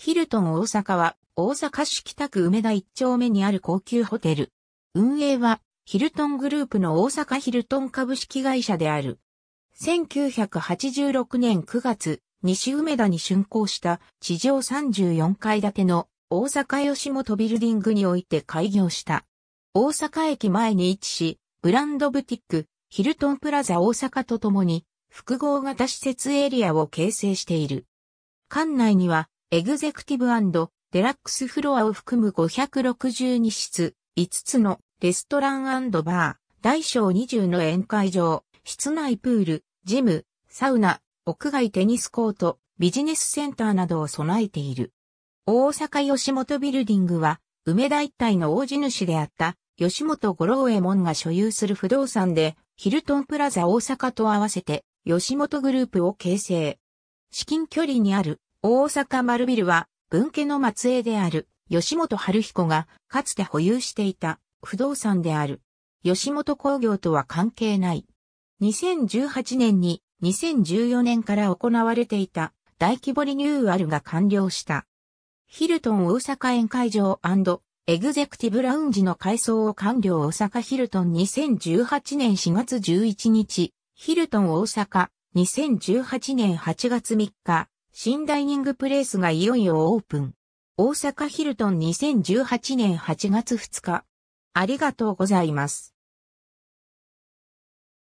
ヒルトン大阪は大阪市北区梅田一丁目にある高級ホテル。運営はヒルトングループの大阪ヒルトン株式会社である。1986年9月、西梅田に竣工した地上34階建ての大阪吉本ビルディングにおいて開業した。大阪駅前に位置し、ブランドブティック、ヒルトンプラザ大阪とともに複合型施設エリアを形成している。館内にはエグゼクティブデラックスフロアを含む562室、5つのレストランバー、大小20の宴会場、室内プール、ジム、サウナ、屋外テニスコート、ビジネスセンターなどを備えている。大阪吉本ビルディングは、梅田一帯の大地主であった吉本五郎右衛門が所有する不動産で、ヒルトンプラザ大阪と合わせて、吉本グループを形成。至近距離にある大阪丸ビルは、文家の末裔である、吉本春彦が、かつて保有していた、不動産である。吉本工業とは関係ない。2018年に、2014年から行われていた、大規模リニューアルが完了した。ヒルトン大阪宴会場エグゼクティブラウンジの改装を完了大阪ヒルトン2018年4月11日、ヒルトン大阪2018年8月3日、新ダイニングプレイスがいよいよオープン。大阪ヒルトン2018年8月2日。ありがとうございます。